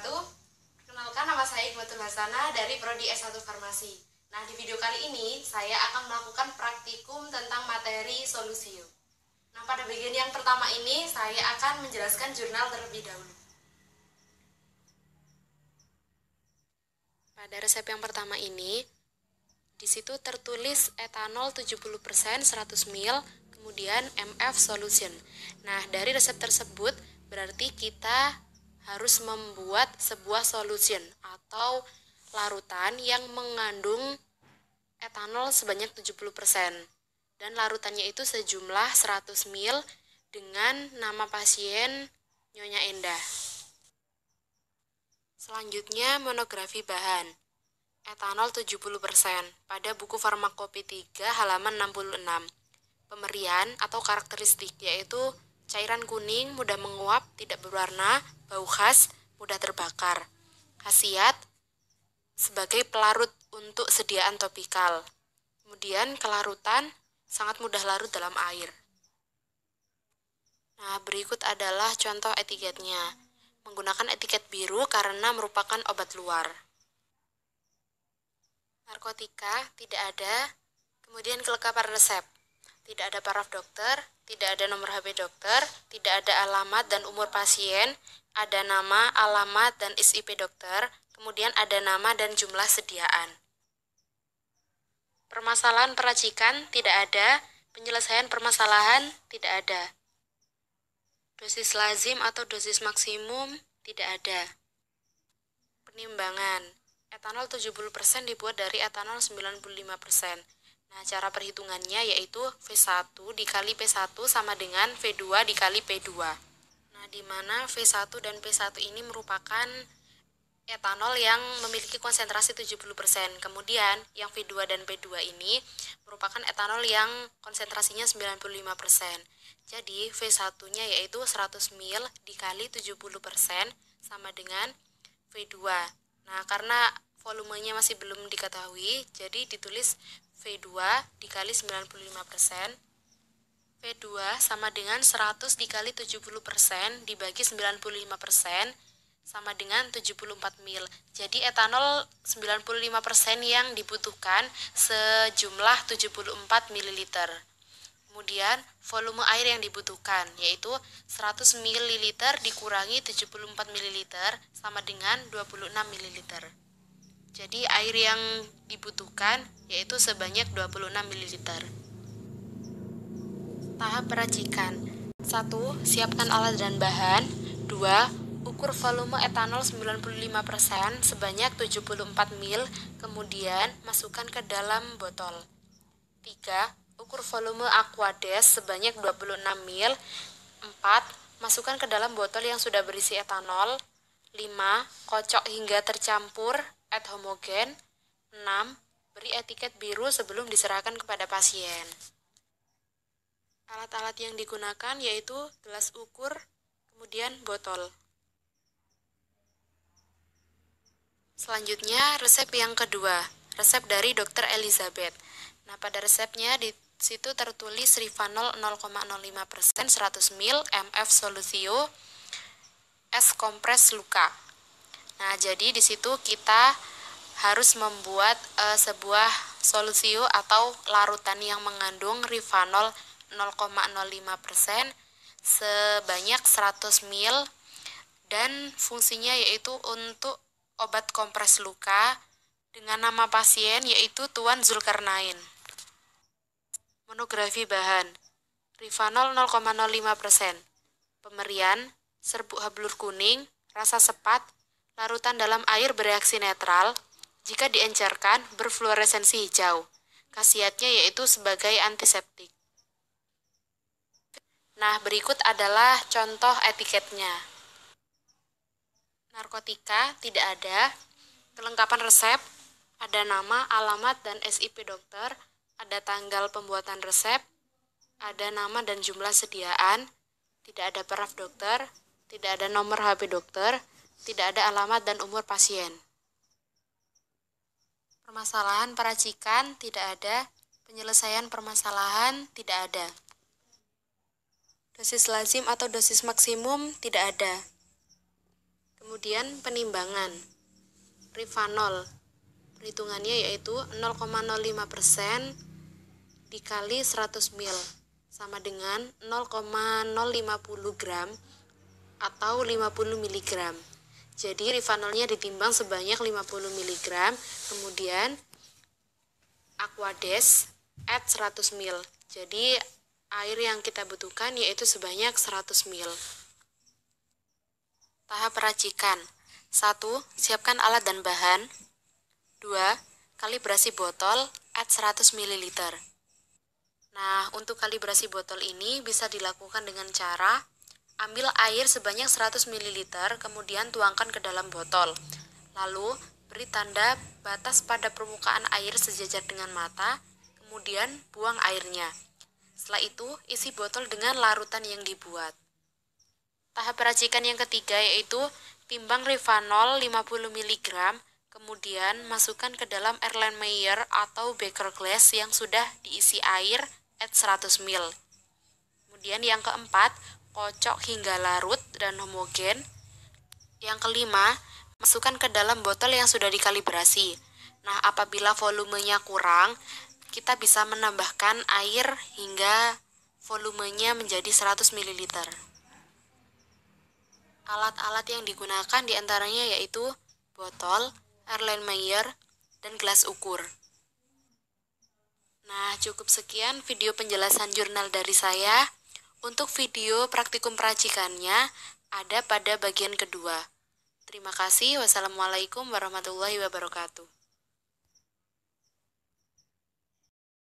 wabarakatuh. Kenalkan nama saya Iqbatul Hasana dari Prodi S1 Farmasi. Nah, di video kali ini saya akan melakukan praktikum tentang materi solusio. Nah, pada bagian yang pertama ini saya akan menjelaskan jurnal terlebih dahulu. Pada resep yang pertama ini, di situ tertulis etanol 70% 100 ml, kemudian MF solution. Nah, dari resep tersebut berarti kita harus membuat sebuah solution atau larutan yang mengandung etanol sebanyak 70% dan larutannya itu sejumlah 100 ml dengan nama pasien Nyonya Endah. Selanjutnya monografi bahan etanol 70% pada buku Farmakopi 3 halaman 66. Pemberian atau karakteristik yaitu Cairan kuning mudah menguap, tidak berwarna, bau khas, mudah terbakar. Khasiat sebagai pelarut untuk sediaan topikal. Kemudian kelarutan sangat mudah larut dalam air. Nah, berikut adalah contoh etiketnya. Menggunakan etiket biru karena merupakan obat luar. Narkotika tidak ada, kemudian kelengkapan resep. Tidak ada paraf dokter, tidak ada nomor HP dokter, tidak ada alamat dan umur pasien, ada nama, alamat, dan SIP dokter, kemudian ada nama dan jumlah sediaan. Permasalahan peracikan tidak ada, penyelesaian permasalahan tidak ada. Dosis lazim atau dosis maksimum tidak ada. Penimbangan, etanol 70% dibuat dari etanol 95%. Nah, cara perhitungannya yaitu V1 dikali P1 sama dengan V2 dikali P2. Nah, di mana V1 dan P1 ini merupakan etanol yang memiliki konsentrasi 70%. Kemudian yang V2 dan P2 ini merupakan etanol yang konsentrasinya 95%. Jadi V1-nya yaitu 100 ml dikali 70% sama dengan V2. Nah, karena volumenya masih belum diketahui, jadi ditulis V2 dikali 95%. V2 sama dengan 100 dikali 70% dibagi 95% sama dengan 74 mil. Jadi etanol 95% yang dibutuhkan sejumlah 74 ml. Kemudian volume air yang dibutuhkan yaitu 100 ml dikurangi 74 ml sama dengan 26 ml. Jadi air yang dibutuhkan yaitu sebanyak 26 ml. Tahap peracikan. 1. Siapkan alat dan bahan. 2. Ukur volume etanol 95% sebanyak 74 ml, kemudian masukkan ke dalam botol. 3. Ukur volume aquades sebanyak 26 ml. 4. Masukkan ke dalam botol yang sudah berisi etanol. 5. Kocok hingga tercampur at homogen. 6. Beri etiket biru sebelum diserahkan kepada pasien. Alat-alat yang digunakan yaitu gelas ukur, kemudian botol. Selanjutnya, resep yang kedua, resep dari Dr. Elizabeth. Nah, pada resepnya di situ tertulis rifanol 0,05% 100 ml, MF solutio, s kompres luka. Nah, jadi di situ kita harus membuat e, sebuah solusi atau larutan yang mengandung rifanol 0,05% sebanyak 100 ml dan fungsinya yaitu untuk obat kompres luka dengan nama pasien yaitu Tuan Zulkarnain. Monografi bahan Rifanol 0,05% pemerian serbuk hablur kuning, rasa sepat, Larutan dalam air bereaksi netral jika diencerkan berfluoresensi hijau. Khasiatnya yaitu sebagai antiseptik. Nah, berikut adalah contoh etiketnya. Narkotika tidak ada, kelengkapan resep, ada nama, alamat, dan SIP dokter, ada tanggal pembuatan resep, ada nama dan jumlah sediaan, tidak ada paraf dokter, tidak ada nomor HP dokter, tidak ada alamat dan umur pasien. Permasalahan peracikan tidak ada, penyelesaian permasalahan tidak ada. Dosis lazim atau dosis maksimum tidak ada. Kemudian penimbangan. Rifanol. Perhitungannya yaitu 0,05% dikali 100 mil sama dengan 0,050 gram atau 50 miligram. Jadi rifanolnya ditimbang sebanyak 50 mg, kemudian aquades add 100 ml. Jadi air yang kita butuhkan yaitu sebanyak 100 ml. Tahap peracikan. 1. Siapkan alat dan bahan. 2. Kalibrasi botol add 100 ml. Nah, untuk kalibrasi botol ini bisa dilakukan dengan cara Ambil air sebanyak 100 ml, kemudian tuangkan ke dalam botol. Lalu, beri tanda batas pada permukaan air sejajar dengan mata, kemudian buang airnya. Setelah itu, isi botol dengan larutan yang dibuat. Tahap peracikan yang ketiga yaitu timbang rifanol 50 mg, kemudian masukkan ke dalam Erlenmeyer atau beaker glass yang sudah diisi air at 100 ml. Kemudian yang keempat, kocok hingga larut dan homogen. Yang kelima, masukkan ke dalam botol yang sudah dikalibrasi. Nah, apabila volumenya kurang, kita bisa menambahkan air hingga volumenya menjadi 100 ml. Alat-alat yang digunakan diantaranya yaitu botol, Erlenmeyer, dan gelas ukur. Nah, cukup sekian video penjelasan jurnal dari saya. Untuk video praktikum peracikannya ada pada bagian kedua. Terima kasih. Wassalamualaikum warahmatullahi wabarakatuh.